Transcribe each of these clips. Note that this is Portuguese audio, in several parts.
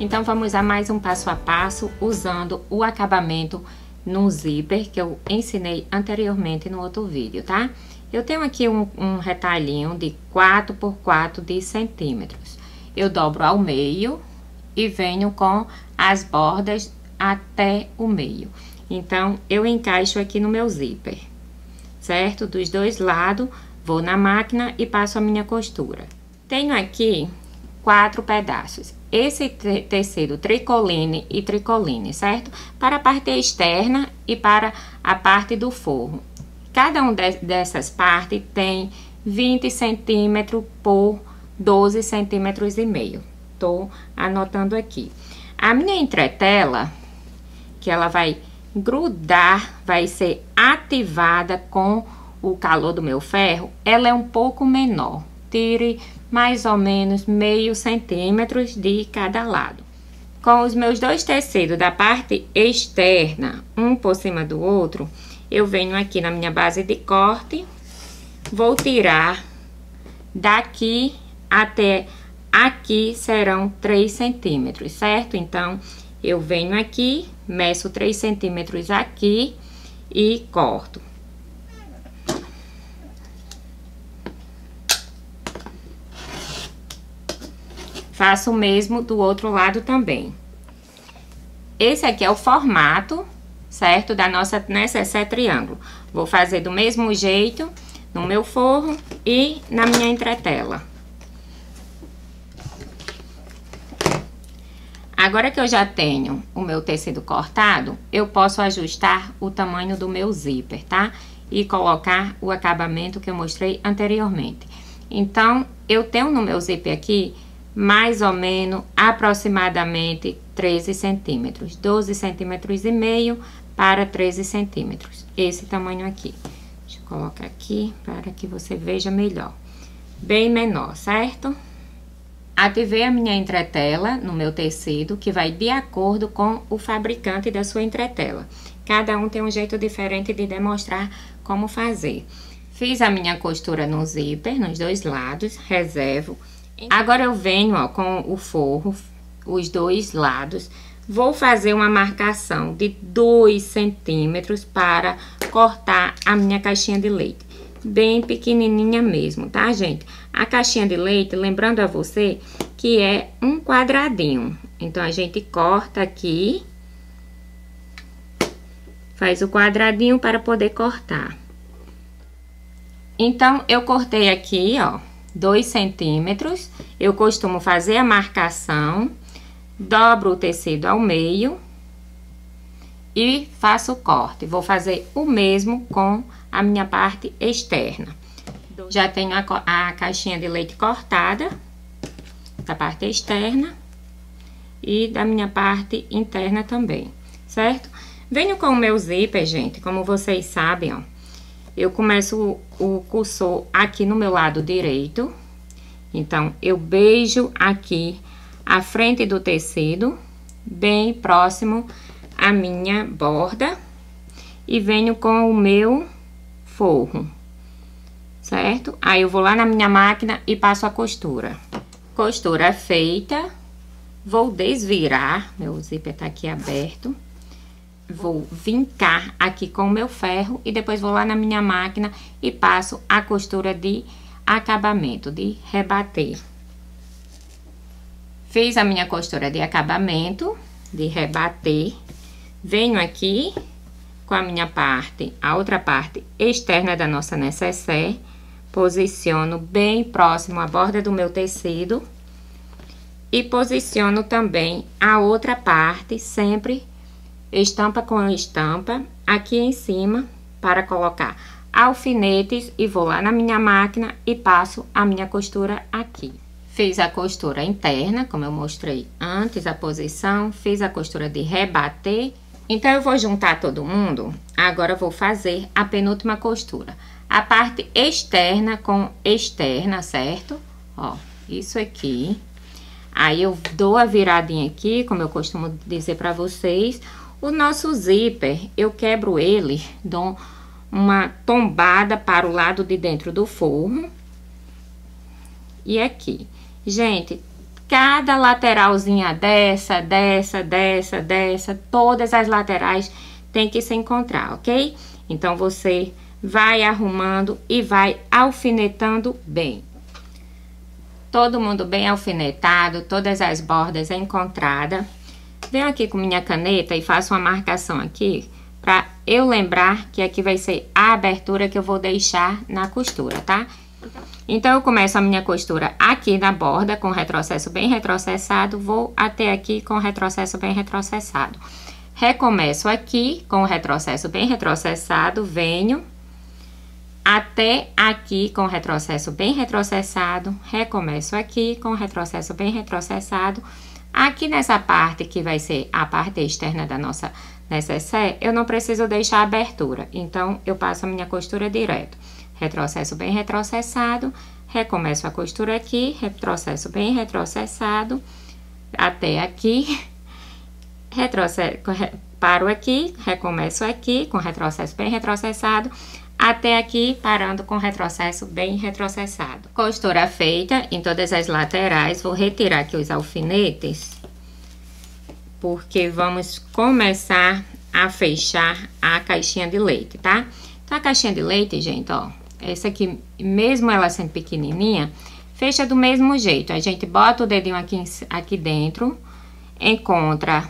Então, vamos a mais um passo a passo usando o acabamento no zíper que eu ensinei anteriormente no outro vídeo, tá? Eu tenho aqui um, um retalhinho de 4 por 4 de centímetros. Eu dobro ao meio e venho com as bordas até o meio. Então, eu encaixo aqui no meu zíper, certo? Dos dois lados, vou na máquina e passo a minha costura. Tenho aqui quatro pedaços. Esse tecido tricoline e tricoline, certo? Para a parte externa e para a parte do forro. Cada um de, dessas partes tem 20 centímetros por 12 centímetros e meio. Estou anotando aqui. A minha entretela, que ela vai grudar, vai ser ativada com o calor do meu ferro, ela é um pouco menor tire mais ou menos meio centímetro de cada lado. Com os meus dois tecidos da parte externa, um por cima do outro, eu venho aqui na minha base de corte, vou tirar daqui até aqui serão 3 centímetros, certo? Então, eu venho aqui, meço 3 centímetros aqui e corto. Faço o mesmo do outro lado também. Esse aqui é o formato, certo? Da nossa necessaire triângulo. Vou fazer do mesmo jeito no meu forro e na minha entretela. Agora que eu já tenho o meu tecido cortado, eu posso ajustar o tamanho do meu zíper, tá? E colocar o acabamento que eu mostrei anteriormente. Então, eu tenho no meu zíper aqui mais ou menos aproximadamente 13 centímetros, 12 centímetros e meio para 13 centímetros, esse tamanho aqui. Deixa eu colocar aqui para que você veja melhor. Bem menor, certo? Ativei a minha entretela no meu tecido, que vai de acordo com o fabricante da sua entretela. Cada um tem um jeito diferente de demonstrar como fazer. Fiz a minha costura no zíper, nos dois lados, reservo então, agora eu venho ó, com o forro, os dois lados. Vou fazer uma marcação de 2 centímetros para cortar a minha caixinha de leite. Bem pequenininha mesmo, tá, gente? A caixinha de leite, lembrando a você que é um quadradinho. Então, a gente corta aqui. Faz o quadradinho para poder cortar. Então, eu cortei aqui, ó 2 centímetros. Eu costumo fazer a marcação, dobro o tecido ao meio e faço o corte. Vou fazer o mesmo com a minha parte externa. Já tenho a, a caixinha de leite cortada da parte externa e da minha parte interna também, certo? Venho com o meu zíper, gente, como vocês sabem, ó. Eu começo o cursor aqui no meu lado direito. Então, eu beijo aqui a frente do tecido, bem próximo à minha borda. E venho com o meu forro, certo? Aí, eu vou lá na minha máquina e passo a costura. Costura feita, vou desvirar, meu zíper tá aqui aberto vou vincar aqui com o meu ferro e depois vou lá na minha máquina e passo a costura de acabamento, de rebater. Fiz a minha costura de acabamento, de rebater, venho aqui com a minha parte, a outra parte externa da nossa necessaire, posiciono bem próximo à borda do meu tecido e posiciono também a outra parte sempre estampa com estampa, aqui em cima para colocar alfinetes e vou lá na minha máquina e passo a minha costura aqui. Fiz a costura interna, como eu mostrei antes, a posição, fiz a costura de rebater. Então, eu vou juntar todo mundo, agora eu vou fazer a penúltima costura. A parte externa com externa, certo? Ó, isso aqui. Aí, eu dou a viradinha aqui, como eu costumo dizer para vocês, o nosso zíper, eu quebro ele, dou uma tombada para o lado de dentro do forno. E aqui. Gente, cada lateralzinha dessa, dessa, dessa, dessa, todas as laterais tem que se encontrar, ok? Então, você vai arrumando e vai alfinetando bem. Todo mundo bem alfinetado, todas as bordas encontradas venho aqui com minha caneta e faço uma marcação aqui para eu lembrar que aqui vai ser a abertura que eu vou deixar na costura, tá? Então, eu começo a minha costura aqui na borda com retrocesso bem retrocessado, vou até aqui com retrocesso bem retrocessado. Recomeço aqui com retrocesso bem retrocessado, venho até aqui com retrocesso bem retrocessado, recomeço aqui com retrocesso bem retrocessado, Aqui nessa parte, que vai ser a parte externa da nossa necessaire, eu não preciso deixar abertura. Então, eu passo a minha costura direto. Retrocesso bem retrocessado, recomeço a costura aqui, retrocesso bem retrocessado, até aqui, retrocesso, paro aqui, recomeço aqui, com retrocesso bem retrocessado, até aqui parando com retrocesso bem retrocessado. Costura feita em todas as laterais, vou retirar aqui os alfinetes, porque vamos começar a fechar a caixinha de leite, tá? Então, a caixinha de leite, gente, ó, essa aqui, mesmo ela sendo pequenininha, fecha do mesmo jeito. A gente bota o dedinho aqui, aqui dentro, encontra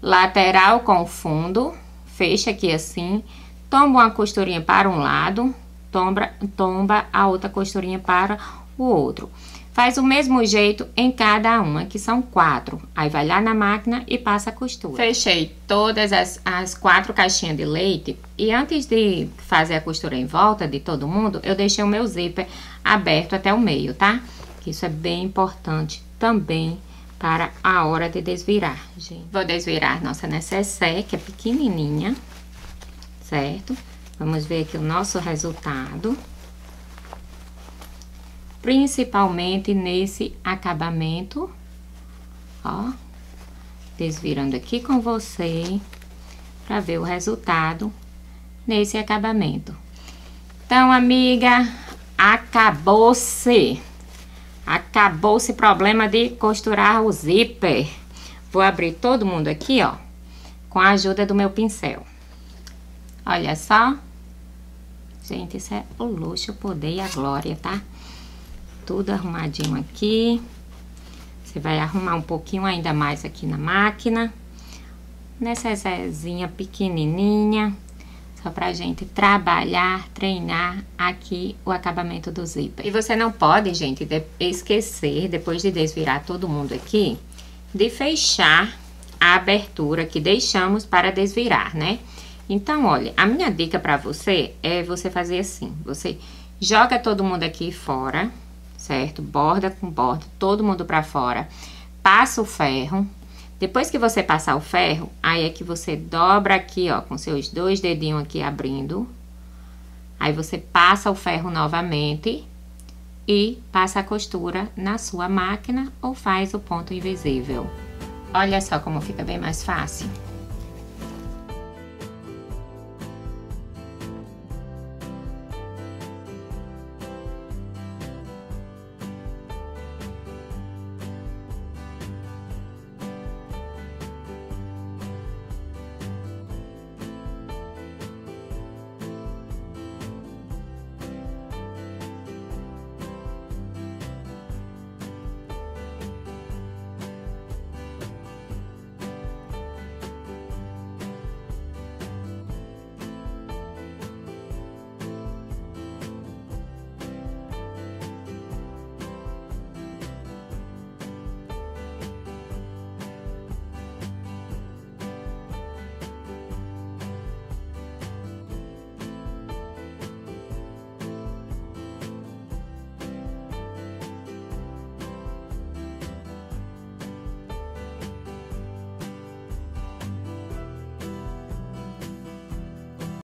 lateral com fundo, fecha aqui assim, tomba uma costurinha para um lado, tomba, tomba a outra costurinha para o outro. Faz o mesmo jeito em cada uma, que são quatro. Aí vai lá na máquina e passa a costura. Fechei todas as, as quatro caixinhas de leite. E antes de fazer a costura em volta de todo mundo, eu deixei o meu zíper aberto até o meio, tá? Isso é bem importante também para a hora de desvirar, gente. Vou desvirar nossa necessaire, que é pequenininha certo? Vamos ver aqui o nosso resultado. Principalmente nesse acabamento, ó. Desvirando aqui com você, para ver o resultado nesse acabamento. Então, amiga, acabou-se. Acabou-se problema de costurar o zíper. Vou abrir todo mundo aqui, ó, com a ajuda do meu pincel. Olha só. Gente, isso é o luxo, o poder e a glória, tá? Tudo arrumadinho aqui. Você vai arrumar um pouquinho ainda mais aqui na máquina. Nessa zezinha pequenininha. Só pra gente trabalhar, treinar aqui o acabamento do zíper. E você não pode, gente, de esquecer, depois de desvirar todo mundo aqui, de fechar a abertura que deixamos para desvirar, né? Então, olha, a minha dica para você é você fazer assim. Você joga todo mundo aqui fora, certo? Borda com borda, todo mundo para fora. Passa o ferro. Depois que você passar o ferro, aí é que você dobra aqui, ó, com seus dois dedinhos aqui abrindo. Aí você passa o ferro novamente e passa a costura na sua máquina ou faz o ponto invisível. Olha só como fica bem mais fácil.